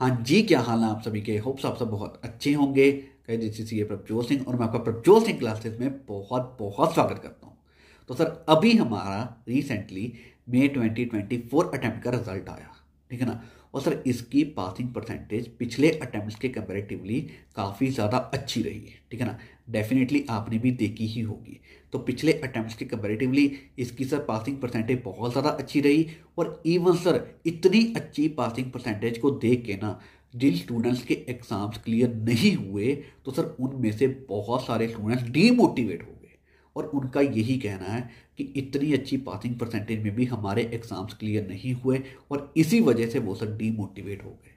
हाँ जी क्या हाल है आप सभी के होप्स आप सब बहुत अच्छे होंगे कई सी ये प्रभजोत सिंह और मैं आपका प्रभजोत सिंह क्लासेस में बहुत बहुत स्वागत करता हूँ तो सर अभी हमारा रिसेंटली मे 2024 अटेम्प्ट का रिजल्ट आया ठीक है ना और सर इसकी पासिंग परसेंटेज पिछले अटैम्प्ट के कंपेरेटिवली काफ़ी ज़्यादा अच्छी रही है ठीक है ना डेफिनेटली आपने भी देखी ही होगी तो पिछले अटैम्प्ट के कंपेरेटिवली इसकी सर पासिंग परसेंटेज बहुत ज़्यादा अच्छी रही और इवन सर इतनी अच्छी पासिंग परसेंटेज को देख के ना जिन स्टूडेंट्स के एग्ज़ाम्स क्लियर नहीं हुए तो सर उनमें से बहुत सारे स्टूडेंट्स डीमोटिवेट हो और उनका यही कहना है कि इतनी अच्छी पासिंग परसेंटेज में भी हमारे एग्ज़ाम्स क्लियर नहीं हुए और इसी वजह से वो सर डीमोटिवेट हो गए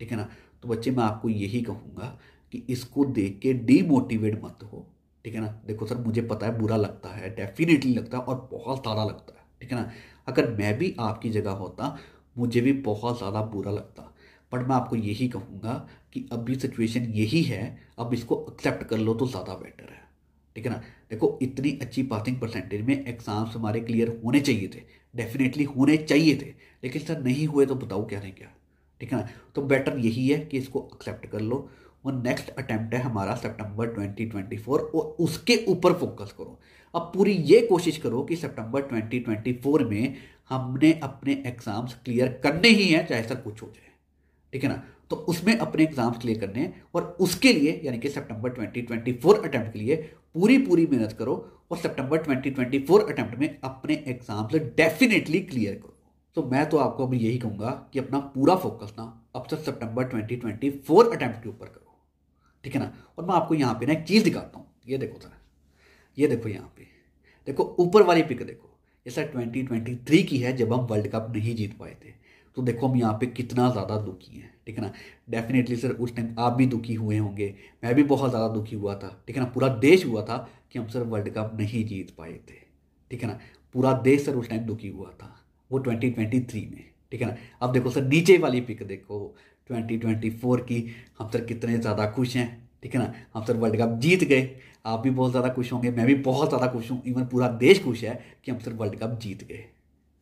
ठीक है ना तो बच्चे मैं आपको यही कहूँगा कि इसको देख के डीमोटिवेट मत हो ठीक है ना देखो सर मुझे पता है बुरा लगता है डेफिनेटली लगता है और बहुत ज़्यादा लगता है ठीक है ना अगर मैं भी आपकी जगह होता मुझे भी बहुत ज़्यादा बुरा लगता बट मैं आपको यही कहूँगा कि अभी सिचुएशन यही है अब इसको एक्सेप्ट कर लो तो ज़्यादा बेटर है ठीक है ना देखो इतनी अच्छी पासिंग परसेंटेज में एग्जाम्स हमारे क्लियर होने चाहिए थे डेफिनेटली होने चाहिए थे लेकिन सर नहीं हुए तो बताओ क्या नहीं क्या ठीक है ना तो बेटर यही है कि इसको एक्सेप्ट कर लो और नेक्स्ट अटैम्प्ट है हमारा सितंबर 2024 और उसके ऊपर फोकस करो अब पूरी ये कोशिश करो कि सितंबर 2024 में हमने अपने एग्ज़ाम्स क्लियर करने ही हैं चाहे सर कुछ हो जाए ठीक है ना तो उसमें अपने एग्जाम्स क्लियर करने हैं और उसके लिए यानी कि सितंबर 2024 अटैम्प्ट के लिए पूरी पूरी मेहनत करो और सितंबर 2024 अटैम्प्ट में अपने एग्जाम्स डेफिनेटली क्लियर करो तो मैं तो आपको अभी यही कहूंगा कि अपना पूरा फोकस ना अब तक सितंबर 2024 अटैम्प्ट के ऊपर करो ठीक है ना और मैं आपको यहाँ पे ना एक चीज़ दिखाता हूँ ये देखो सर ये देखो यहाँ पे देखो ऊपर वाली पिक देखो ये सर ट्वेंटी की है जब हम वर्ल्ड कप नहीं जीत पाए थे तो देखो हम यहाँ पे कितना ज़्यादा दुखी हैं ठीक है ना डेफिनेटली सर उस टाइम आप भी दुखी हुए होंगे मैं भी बहुत ज़्यादा दुखी हुआ था ठीक है ना पूरा देश हुआ था कि हम सर वर्ल्ड कप नहीं जीत पाए थे ठीक है ना पूरा देश सर उस टाइम दुखी हुआ था वो ट्वेंटी ट्वेंटी थ्री में ठीक है ना अब देखो सर नीचे वाली पिक देखो ट्वेंटी ट्वेंटी फोर की हम सर कितने ज़्यादा खुश हैं ठीक है ना हम सर वर्ल्ड कप जीत गए आप भी बहुत ज़्यादा खुश होंगे मैं भी बहुत ज़्यादा खुश हूँ इवन पूरा देश खुश है कि हम सर वर्ल्ड कप जीत गए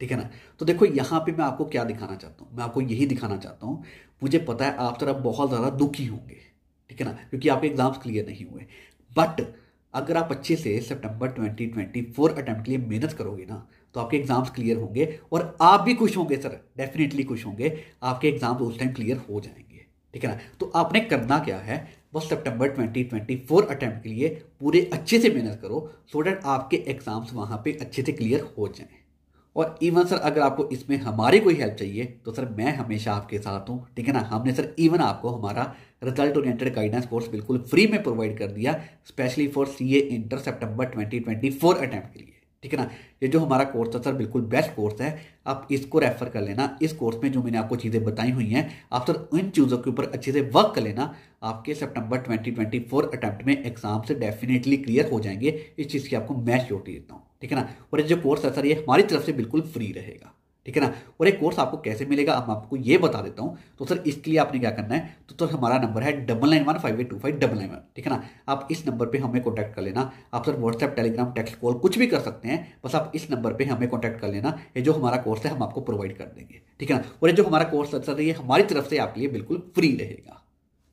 ठीक है ना तो देखो यहाँ पे मैं आपको क्या दिखाना चाहता हूँ मैं आपको यही दिखाना चाहता हूँ मुझे पता है आप तरफ़ बहुत ज़्यादा दुखी होंगे ठीक है ना क्योंकि आपके एग्जाम्स क्लियर नहीं हुए बट अगर आप अच्छे से सितंबर 2024 अटैम्प्ट के लिए मेहनत करोगे ना तो आपके एग्जाम्स क्लियर होंगे और आप भी खुश होंगे सर डेफिनेटली खुश होंगे आपके एग्जाम्स उस टाइम क्लियर हो जाएंगे ठीक है ना तो आपने करना क्या है बस सितंबर 2024 अटैम्प्ट के लिए पूरे अच्छे से मेहनत करो सो डैट आपके एग्जाम्स वहाँ पे अच्छे से क्लियर हो जाएं और इवन सर अगर आपको इसमें हमारी कोई हेल्प चाहिए तो सर मैं हमेशा आपके साथ हूँ ठीक है ना हमने सर इवन आपको हमारा रिजल्ट ओरिएंटेड गाइडेंस कोर्स बिल्कुल फ्री में प्रोवाइड कर दिया specially for C A inter September twenty twenty four attempt के लिए ठीक है ना ये जो हमारा कोर्स है सर बिल्कुल बेस्ट कोर्स है आप इसको रेफर कर लेना इस कोर्स में जो मैंने आपको चीज़ें बताई हुई हैं आप सर उन चीज़ों के ऊपर अच्छे से वर्क कर लेना आपके September twenty twenty four attempt में एग्जाम से डेफिनेटली क्लियर हो जाएंगे इस चीज़ की आपको मैं श्योरिटी देता हूँ ठीक है ना और ये जो कोर्स है सर ये हमारी तरफ से बिल्कुल फ्री रहेगा ठीक है ना और ये कोर्स आपको कैसे मिलेगा अब आपको ये बता देता हूँ तो सर इसके लिए आपने क्या करना है तो सर हमारा नंबर है double nine one five eight two five double nine one ठीक है ना आप इस नंबर पे हमें कॉन्टैक्ट कर लेना आप sir WhatsApp Telegram text call कुछ भी कर सकते हैं बस आप इस नंबर पर हमें कॉन्टैक्ट कर लेना ये जो हमारा कोर्स है हम आपको प्रोवाइड कर देंगे ठीक है ना और ये जो हमारा कोर्स है सर ये हमारी तरफ से आपके लिए बिल्कुल फ्री रहेगा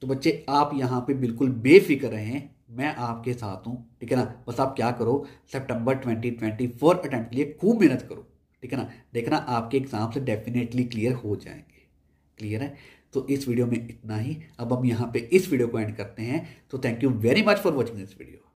तो बच्चे आप यहाँ पर बिल्कुल बेफिक्र रहें मैं आपके साथ हूँ ठीक है ना बस आप क्या करो सितंबर 2024 अटैम्प्ट के लिए खूब मेहनत करो ठीक है ना देखना आपके एग्ज़ाम से डेफिनेटली क्लियर हो जाएंगे क्लियर है तो इस वीडियो में इतना ही अब हम यहाँ पे इस वीडियो को एंड करते हैं तो thank you very much for watching this video